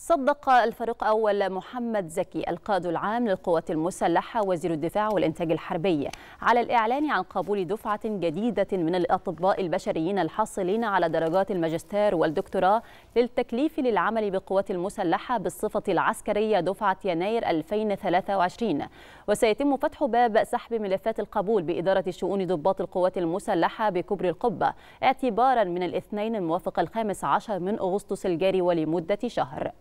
صدق الفريق أول محمد زكي القائد العام للقوات المسلحة وزير الدفاع والإنتاج الحربي على الإعلان عن قبول دفعة جديدة من الأطباء البشريين الحاصلين على درجات الماجستير والدكتوراه للتكليف للعمل بالقوات المسلحة بالصفة العسكرية دفعة يناير 2023 وسيتم فتح باب سحب ملفات القبول بإدارة شؤون ضباط القوات المسلحة بكبر القبة اعتبارا من الاثنين الموافق الخامس عشر من أغسطس الجاري ولمدة شهر